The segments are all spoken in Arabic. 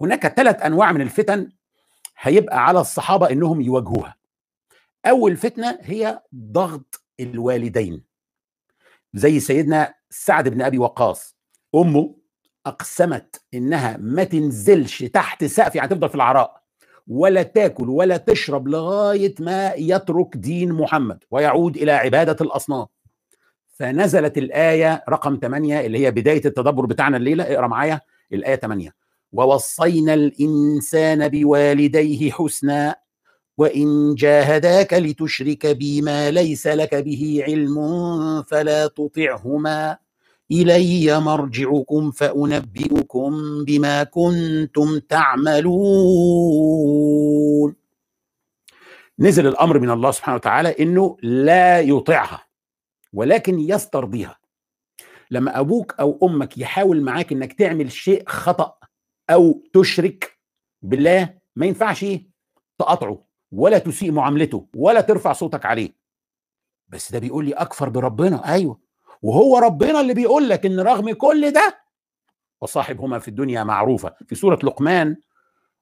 هناك ثلاث انواع من الفتن هيبقى على الصحابه انهم يواجهوها اول فتنه هي ضغط الوالدين زي سيدنا سعد بن ابي وقاص امه اقسمت انها ما تنزلش تحت سقف يعني تفضل في العراء ولا تاكل ولا تشرب لغايه ما يترك دين محمد ويعود الى عباده الاصنام فنزلت الايه رقم 8 اللي هي بدايه التدبر بتاعنا الليله اقرا معايا الايه 8 ووصينا الانسان بوالديه حسنا وان جاهداك لتشرك بي ما ليس لك به علم فلا تطعهما الي مرجعكم فانبئكم بما كنتم تعملون نزل الامر من الله سبحانه وتعالى انه لا يطيعها ولكن يسترضيها لما ابوك او امك يحاول معاك انك تعمل شيء خطأ او تشرك بالله ما ينفعش تقاطعه ولا تسيء معاملته ولا ترفع صوتك عليه بس ده بيقول لي اكفر بربنا ايوه وهو ربنا اللي بيقول لك ان رغم كل ده وصاحبهما في الدنيا معروفه في سوره لقمان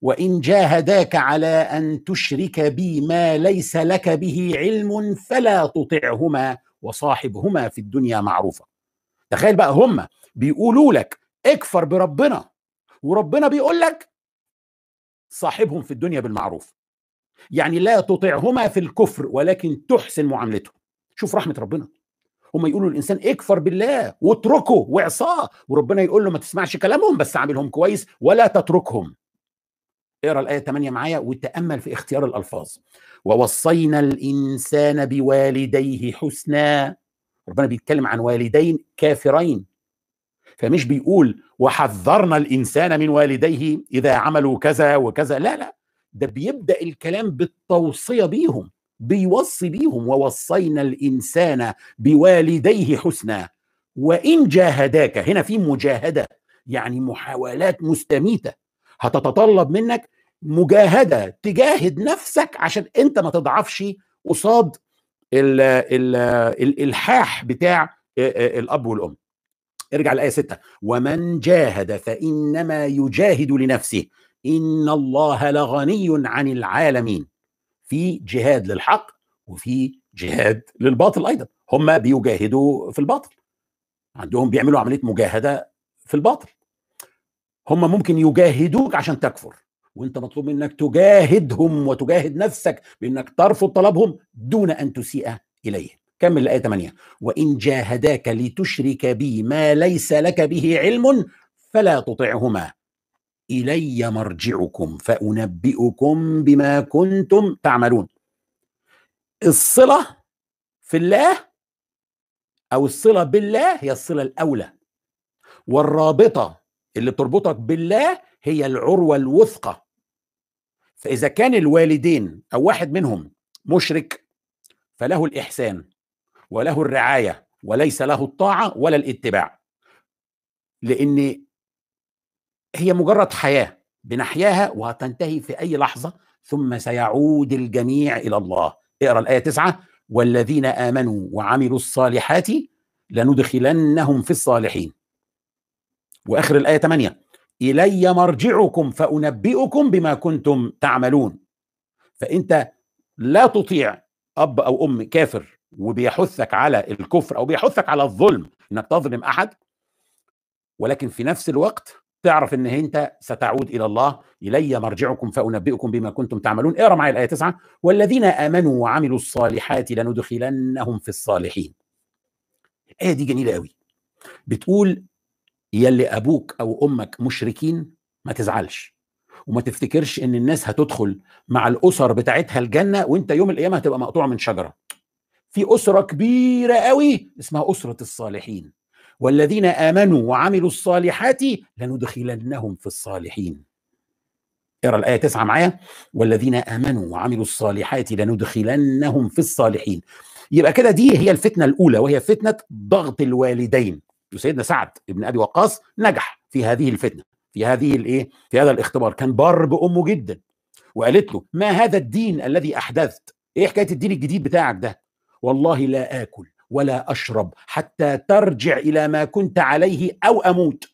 وان جاهداك على ان تشرك بي ما ليس لك به علم فلا تطعهما وصاحبهما في الدنيا معروفه تخيل بقى هما بيقولوا لك اكفر بربنا وربنا بيقول لك صاحبهم في الدنيا بالمعروف يعني لا تطعهما في الكفر ولكن تحسن معاملتهم شوف رحمه ربنا هم يقولوا الانسان اكفر بالله واتركه وعصاه وربنا يقول له ما تسمعش كلامهم بس عاملهم كويس ولا تتركهم اقرا الايه 8 معايا وتامل في اختيار الالفاظ ووصينا الانسان بوالديه حسنا ربنا بيتكلم عن والدين كافرين فمش بيقول وحذرنا الانسان من والديه اذا عملوا كذا وكذا لا لا ده بيبدا الكلام بالتوصيه بيهم بيوصي بيهم ووصينا الانسان بوالديه حسنا وان جاهداك هنا في مجاهده يعني محاولات مستميته هتتطلب منك مجاهده تجاهد نفسك عشان انت ما تضعفش قصاد الالحاح بتاع الاب والام ارجع لآية ستة ومن جاهد فإنما يجاهد لنفسه إن الله لغني عن العالمين في جهاد للحق وفي جهاد للباطل أيضا هم بيجاهدوا في الباطل عندهم بيعملوا عملية مجاهدة في الباطل هم ممكن يجاهدوك عشان تكفر وانت مطلوب منك تجاهدهم وتجاهد نفسك بانك ترفض طلبهم دون ان تسيء اليهم كمل الآية 8 وإن جاهداك لتشرك بي ما ليس لك به علم فلا تطعهما إلي مرجعكم فأنبئكم بما كنتم تعملون الصلة في الله أو الصلة بالله هي الصلة الأولى والرابطة اللي بتربطك بالله هي العروة الوثقة فإذا كان الوالدين أو واحد منهم مشرك فله الإحسان وله الرعايه وليس له الطاعه ولا الاتباع لان هي مجرد حياه بنحياها وهتنتهي في اي لحظه ثم سيعود الجميع الى الله اقرا الايه 9 والذين امنوا وعملوا الصالحات لندخلنهم في الصالحين واخر الايه 8 الي مرجعكم فانبئكم بما كنتم تعملون فانت لا تطيع اب او ام كافر وبيحثك على الكفر او بيحثك على الظلم انك تظلم احد ولكن في نفس الوقت تعرف ان انت ستعود الى الله الي مرجعكم فانبئكم بما كنتم تعملون اقرا معايا الايه 9 والذين امنوا وعملوا الصالحات لندخلنهم في الصالحين الايه دي جميله قوي بتقول يلي ابوك او امك مشركين ما تزعلش وما تفتكرش ان الناس هتدخل مع الاسر بتاعتها الجنه وانت يوم القيامه هتبقى مقطوع من شجره في أسرة كبيرة قوي اسمها أسرة الصالحين والذين آمنوا وعملوا الصالحات لندخلنهم في الصالحين اقرا الآية تسعة معايا والذين آمنوا وعملوا الصالحات لندخلنهم في الصالحين يبقى كده دي هي الفتنة الأولى وهي فتنة ضغط الوالدين وسيدنا سعد بن أبي وقاص نجح في هذه الفتنة في هذه الايه في هذا الاختبار كان بار بأمه جدا وقالت له ما هذا الدين الذي أحدثت ايه حكاية الدين الجديد بتاعك ده والله لا اكل ولا اشرب حتى ترجع الى ما كنت عليه او اموت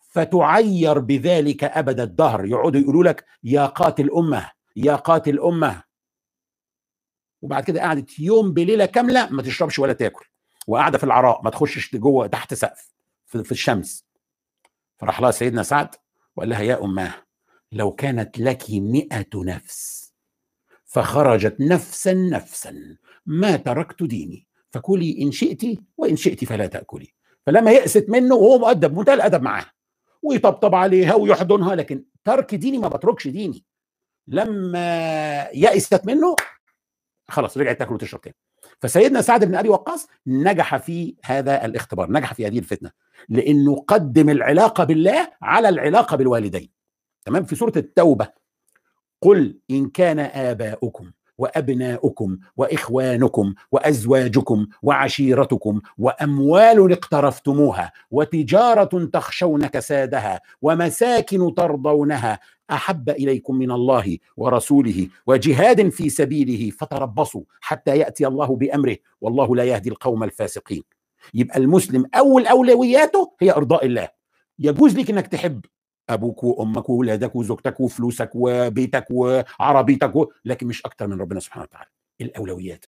فتعير بذلك ابد الدهر يقعدوا يقولوا لك يا قاتل امه يا قاتل امه وبعد كده قعدت يوم بليله كامله ما تشربش ولا تاكل وقاعده في العراء ما تخشش جوه تحت سقف في الشمس فراح لها سيدنا سعد وقال لها يا امه لو كانت لك مئة نفس فخرجت نفسا نفسا ما تركت ديني فكلي إن شئت وإن شئت فلا تأكلي فلما يأست منه وهو مؤدب منتهى الأدب معاه ويطبطب عليها ويحضنها لكن ترك ديني ما بتركش ديني لما يأست منه خلاص رجعت تاكل وتشرب تاني فسيدنا سعد بن ابي وقاص نجح في هذا الاختبار نجح في هذه الفتنه لانه قدم العلاقه بالله على العلاقه بالوالدين تمام في سوره التوبه قل إن كان آباؤكم وابناؤكم واخوانكم وازواجكم وعشيرتكم واموال اقترفتموها وتجاره تخشون كسادها ومساكن ترضونها احب اليكم من الله ورسوله وجهاد في سبيله فتربصوا حتى ياتي الله بامره والله لا يهدي القوم الفاسقين يبقى المسلم اول اولوياته هي ارضاء الله يجوز لك انك تحب ابوك وامك واولادك وزوجتك وفلوسك وبيتك وعربيتك و... لكن مش اكتر من ربنا سبحانه وتعالى الاولويات